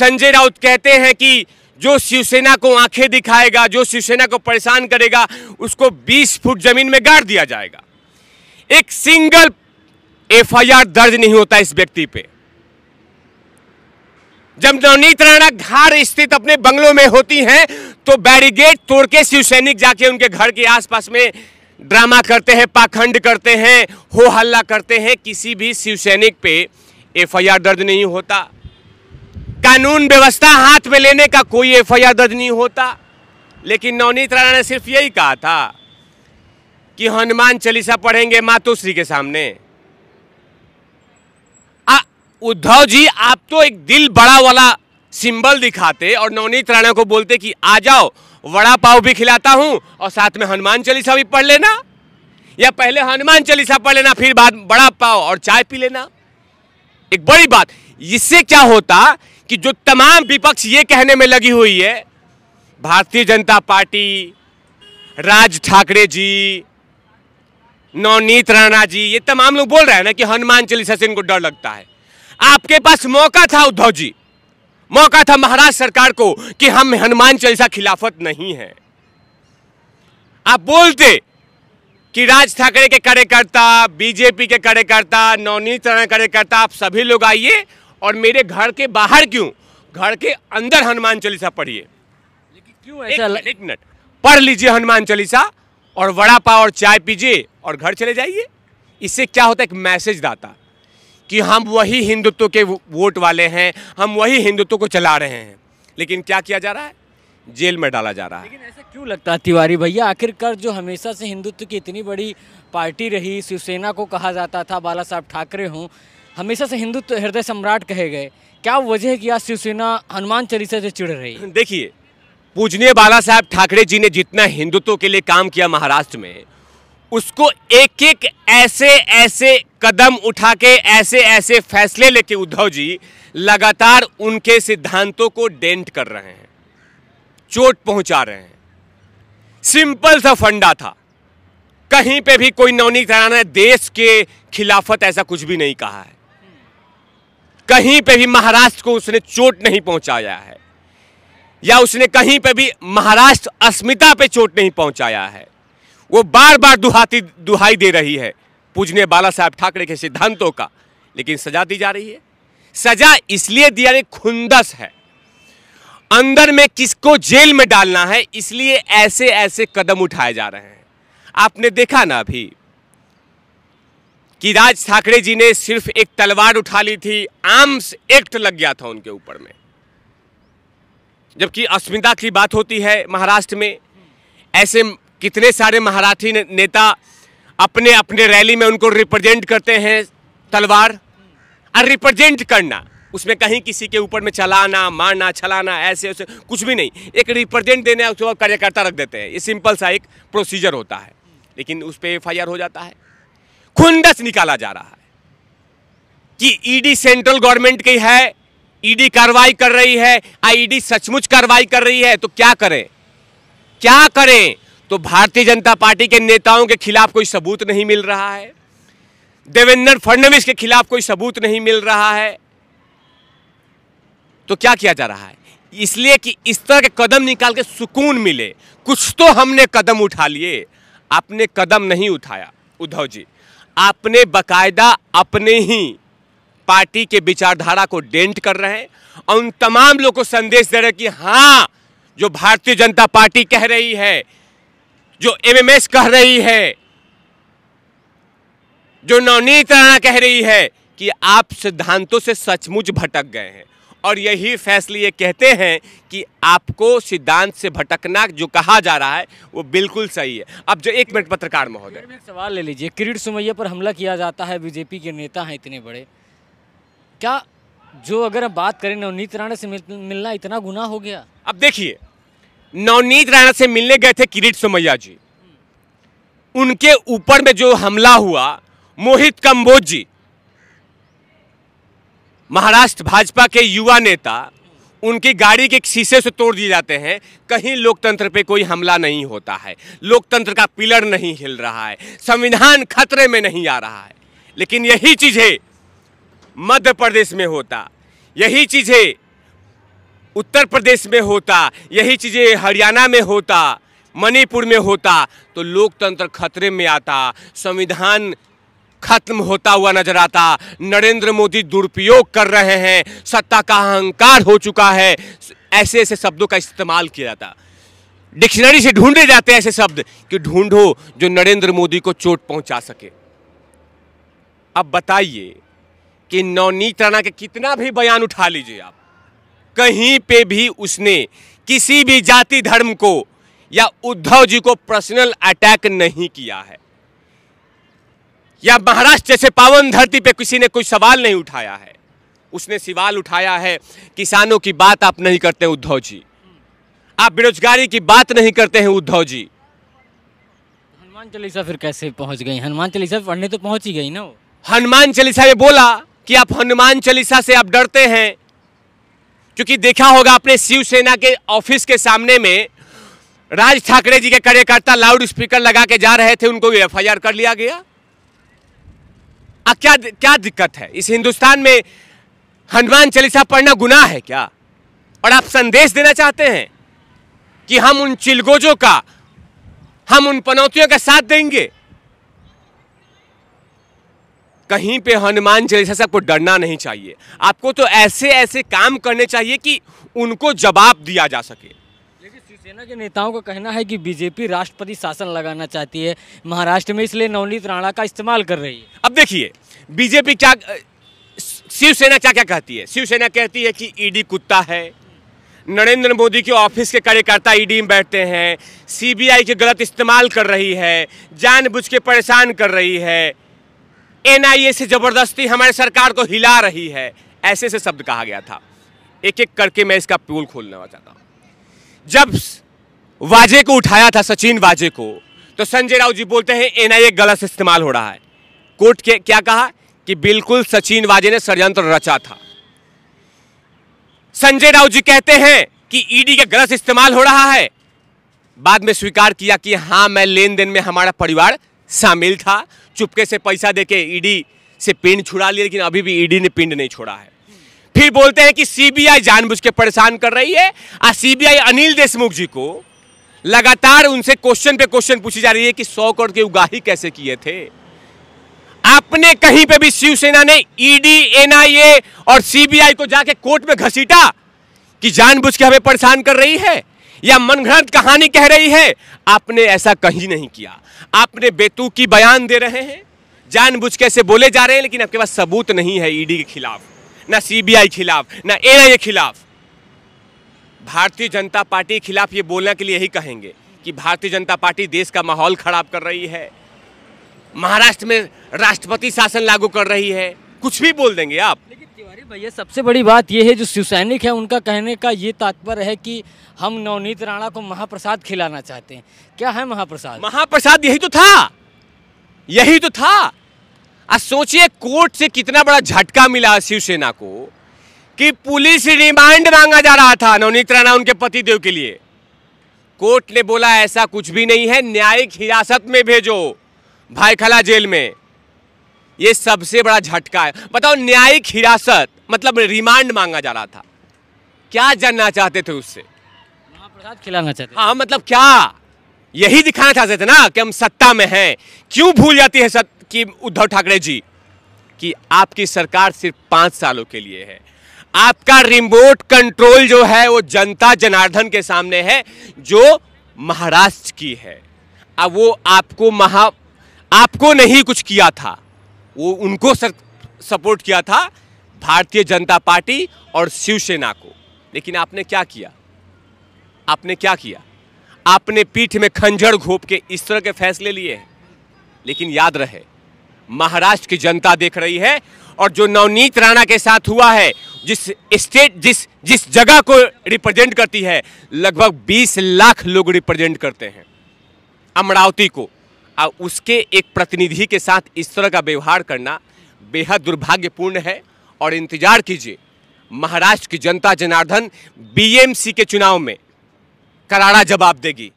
संजय राउत कहते हैं कि जो शिवसेना को आंखें दिखाएगा जो शिवसेना को परेशान करेगा उसको 20 फुट जमीन में गाड़ दिया जाएगा एक सिंगल एफआईआर दर्ज नहीं होता इस व्यक्ति पे जब नवनीत राणा घर स्थित अपने बंगलों में होती हैं तो बैरिगेड तोड़ के शिवसैनिक जाके उनके घर के आसपास में ड्रामा करते हैं पाखंड करते हैं हो हल्ला करते हैं किसी भी शिवसैनिक पे एफआईआर दर्ज नहीं होता कानून व्यवस्था हाथ में लेने का कोई एफआईआर दर्ज नहीं होता लेकिन नवनीत राणा ने सिर्फ यही कहा था कि हनुमान चालीसा पढ़ेंगे मातोश्री के सामने उद्धव जी आप तो एक दिल बड़ा वाला सिंबल दिखाते और नवनीत राणा को बोलते कि आ जाओ वड़ा पाव भी खिलाता हूं और साथ में हनुमान चालीसा भी पढ़ लेना या पहले हनुमान चालीसा पढ़ लेना फिर बाद बड़ा पाव और चाय पी लेना एक बड़ी बात इससे क्या होता कि जो तमाम विपक्ष ये कहने में लगी हुई है भारतीय जनता पार्टी राज ठाकरे जी नवनीत राणा जी ये तमाम लोग बोल रहे हैं ना कि हनुमान चालीसा से इनको डर लगता है आपके पास मौका था उद्धव जी मौका था महाराष्ट्र सरकार को कि हम हनुमान चालीसा खिलाफत नहीं है आप बोलते कि राज ठाकरे के कार्यकर्ता बीजेपी के कार्यकर्ता नवनीत राणा कार्यकर्ता आप सभी लोग आइए और मेरे घर के बाहर क्यों घर के अंदर हनुमान चालीसा पढ़िए लेकिन क्यों ऐसा एक, एक मिनट पढ़ लीजिए हनुमान चालीसा और वड़ा पाव और चाय पीजिए और घर चले जाइए इससे क्या होता है एक मैसेज दाता कि हम वही हिंदुत्व के वोट वाले हैं हम वही हिंदुत्व को चला रहे हैं लेकिन क्या किया जा रहा है जेल में डाला जा रहा है लेकिन ऐसा क्यों लगता है तिवारी भैया आखिरकार जो हमेशा से हिंदुत्व की इतनी बड़ी पार्टी रही शिवसेना को कहा जाता था बाला साहब ठाकरे हों हमेशा से हिंदुत्व हृदय सम्राट कहे गए क्या वजह है कि आज शिवसेना हनुमान चालीसा से चिड़ रही देखिए पूजनीय बाला साहब ठाकरे जी ने जितना हिंदुत्व के लिए काम किया महाराष्ट्र में उसको एक एक ऐसे ऐसे कदम उठा के ऐसे ऐसे फैसले लेके उद्धव जी लगातार उनके सिद्धांतों को डेंट कर रहे हैं चोट पहुंचा रहे हैं सिंपल सा फंडा था कहीं पे भी कोई नवनीत राणा ने देश के खिलाफत ऐसा कुछ भी नहीं कहा है कहीं पे भी महाराष्ट्र को उसने चोट नहीं पहुंचाया है या उसने कहीं पे भी महाराष्ट्र अस्मिता पे चोट नहीं पहुंचाया है वो बार बार दुहाती दुहाई दे रही है पूजने बाला साहब ठाकरे के सिद्धांतों का लेकिन सजा दी जा रही है सजा इसलिए दिया खुंदस है अंदर में किसको जेल में डालना है इसलिए ऐसे ऐसे कदम उठाए जा रहे हैं आपने देखा ना अभी कि राज ठाकरे जी ने सिर्फ एक तलवार उठा ली थी आर्म्स एक्ट लग गया था उनके ऊपर में जबकि अस्मिता की बात होती है महाराष्ट्र में ऐसे कितने सारे मराठी नेता अपने अपने रैली में उनको रिप्रेजेंट करते हैं तलवार और रिप्रेजेंट करना उसमें कहीं किसी के ऊपर में चलाना मारना छलाना ऐसे ऐसे कुछ भी नहीं एक रिप्रेजेंट देने उसके बाद कार्यकर्ता रख देते हैं ये सिंपल सा एक प्रोसीजर होता है लेकिन उस पर एफ हो जाता है खुंदस निकाला जा रहा है कि ईडी सेंट्रल गवर्नमेंट की है ईडी e कार्रवाई कर रही है आईडी सचमुच कार्रवाई कर रही है तो क्या करें क्या करें तो भारतीय जनता पार्टी के नेताओं के खिलाफ कोई सबूत नहीं मिल रहा है देवेंद्र फडणवीस के खिलाफ कोई सबूत नहीं मिल रहा है तो क्या किया जा रहा है इसलिए कि इस तरह के कदम निकाल के सुकून मिले कुछ तो हमने कदम उठा लिए आपने कदम नहीं उठाया उद्धव जी आपने बकायदा अपने ही पार्टी के विचारधारा को डेंट कर रहे हैं और उन तमाम लोगों को संदेश दे रहे कि हाँ जो भारतीय जनता पार्टी कह रही है जो एमएमएस कह रही है जो नवनीत राणा कह रही है कि आप सिद्धांतों से सचमुच भटक गए हैं और यही फैसले ये कहते हैं कि आपको सिद्धांत से भटकना जो कहा जा रहा है वो बिल्कुल सही है अब जो एक मिनट पत्रकार महोदय सवाल ले लीजिए किरीट सुमैया पर हमला किया जाता है बीजेपी के नेता हैं इतने बड़े क्या जो अगर हम बात करें नवनीत राणा से मिलना इतना गुना हो गया अब देखिए नवनीत राणा से मिलने गए थे किरीट सुमैया जी उनके ऊपर में जो हमला हुआ मोहित कम्बोज जी महाराष्ट्र भाजपा के युवा नेता उनकी गाड़ी के शीशे से तोड़ दिए जाते हैं कहीं लोकतंत्र पे कोई हमला नहीं होता है लोकतंत्र का पिलर नहीं हिल रहा है संविधान खतरे में नहीं आ रहा है लेकिन यही चीज़ें मध्य प्रदेश में होता यही चीज़ें उत्तर प्रदेश में होता यही चीज़ें हरियाणा में होता मणिपुर में होता तो लोकतंत्र खतरे में आता संविधान खत्म होता हुआ नजर आता नरेंद्र मोदी दुरुपयोग कर रहे हैं सत्ता का अहंकार हो चुका है ऐसे ऐसे शब्दों का इस्तेमाल किया जाता डिक्शनरी से ढूंढे जाते हैं ऐसे शब्द कि ढूंढो जो नरेंद्र मोदी को चोट पहुंचा सके अब बताइए कि नवनीत राणा के कितना भी बयान उठा लीजिए आप कहीं पे भी उसने किसी भी जाति धर्म को या उद्धव जी को पर्सनल अटैक नहीं किया है या महाराष्ट्र जैसे पावन धरती पे किसी ने कोई सवाल नहीं उठाया है उसने सवाल उठाया है किसानों की बात आप नहीं करते हैं उद्धव जी आप बेरोजगारी की बात नहीं करते हैं उद्धव जी हनुमान चालीसा फिर कैसे पहुंच गई हनुमान चालीसा पढ़ने तो पहुंच ही गई ना वो हनुमान चालीसा ये बोला कि आप हनुमान चालीसा से आप डरते हैं क्योंकि देखा होगा आपने शिवसेना के ऑफिस के सामने में राज ठाकरे जी के कार्यकर्ता लाउड स्पीकर लगा के जा रहे थे उनको एफ कर लिया गया क्या क्या दिक्कत है इस हिंदुस्तान में हनुमान चालीसा पढ़ना गुनाह है क्या और आप संदेश देना चाहते हैं कि हम उन चिलगोजों का हम उन पनौतियों का साथ देंगे कहीं पे हनुमान चालीसा से आपको डरना नहीं चाहिए आपको तो ऐसे ऐसे काम करने चाहिए कि उनको जवाब दिया जा सके सेना के नेताओं का कहना है कि बीजेपी राष्ट्रपति शासन लगाना चाहती है महाराष्ट्र में इसलिए नवनीत राणा का इस्तेमाल कर रही है अब देखिए बीजेपी क्या शिवसेना क्या क्या कहती है शिवसेना कहती है कि ईडी कुत्ता है नरेंद्र मोदी के ऑफिस के कार्यकर्ता ईडी में बैठते हैं सीबीआई के गलत इस्तेमाल कर रही है जानबूझ के परेशान कर रही है एनआईए से ज़बरदस्ती हमारे सरकार को हिला रही है ऐसे से शब्द कहा गया था एक एक करके मैं इसका प्यूल खोलना चाहता हूँ जब वाजे को उठाया था सचिन वाजे को तो संजय राव जी बोलते हैं एनआईए गलत इस्तेमाल हो रहा है कोर्ट के क्या कहा कि बिल्कुल सचिन वाजे ने षडयंत्र रचा था संजय राव जी कहते हैं कि ईडी का गलत इस्तेमाल हो रहा है बाद में स्वीकार किया कि हाँ मैं लेन देन में हमारा परिवार शामिल था चुपके से पैसा देके ईडी से पिंड छुड़ा लिया लेकिन अभी भी ईडी ने पिंड नहीं छोड़ा है फिर बोलते हैं कि सीबीआई जानबूझ के परेशान कर रही है और सीबीआई अनिल देशमुख जी को लगातार उनसे क्वेश्चन पे क्वेश्चन पूछी जा रही है कि सौ करोड़ की उगाही कैसे किए थे आपने कहीं पे भी शिवसेना ने ईडी e एनआईए और सीबीआई को जाके कोर्ट में घसीटा कि जानबूझ के हमें परेशान कर रही है या मनगढ़ंत कहानी कह रही है आपने ऐसा कहीं नहीं किया आपने बेतुकी बयान दे रहे हैं जानबूझ के ऐसे बोले जा रहे हैं लेकिन आपके पास सबूत नहीं है ईडी e के खिलाफ ना सीबीआई खिलाफ ना एनआईए खिलाफ भारतीय जनता पार्टी के खिलाफ ये बोलने के लिए यही कहेंगे कि भारतीय जनता पार्टी देश का माहौल खराब कर रही है महाराष्ट्र में राष्ट्रपति शासन लागू कर रही है कुछ भी बोल देंगे आप भैया सबसे बड़ी बात यह है जो शिवसैनिक है उनका कहने का ये तात्पर्य है कि हम नवनीत राणा को महाप्रसाद खिलाना चाहते हैं क्या है महाप्रसाद महाप्रसाद यही तो था यही तो था आज सोचिए कोर्ट से कितना बड़ा झटका मिला शिवसेना को कि पुलिस रिमांड मांगा जा रहा था नवनीत राणा उनके पति देव के लिए कोर्ट ने बोला ऐसा कुछ भी नहीं है न्यायिक हिरासत में भेजो भाईखला जेल में ये सबसे बड़ा झटका है बताओ न्यायिक हिरासत मतलब रिमांड मांगा जा रहा था क्या जानना चाहते थे उससे महाप्रसाद खिलाना चाहते हाँ मतलब क्या यही दिखाना चाहते थे ना कि हम सत्ता में हैं क्यों भूल जाती है सत्य उद्धव ठाकरे जी कि आपकी सरकार सिर्फ पांच सालों के लिए है आपका रिमोट कंट्रोल जो है वो जनता जनार्दन के सामने है जो महाराष्ट्र की है अब वो आपको महा आपको नहीं कुछ किया था वो उनको सर, सपोर्ट किया था भारतीय जनता पार्टी और शिवसेना को लेकिन आपने क्या किया आपने क्या किया आपने पीठ में खंजर घोप के इस तरह के फैसले लिए हैं लेकिन याद रहे महाराष्ट्र की जनता देख रही है और जो नवनीत राणा के साथ हुआ है जिस स्टेट जिस जिस जगह को रिप्रेजेंट करती है लगभग 20 लाख लोग रिप्रेजेंट करते हैं अमरावती को और उसके एक प्रतिनिधि के साथ इस तरह का व्यवहार करना बेहद दुर्भाग्यपूर्ण है और इंतजार कीजिए महाराष्ट्र की जनता जनार्दन बीएमसी के चुनाव में करारा जवाब देगी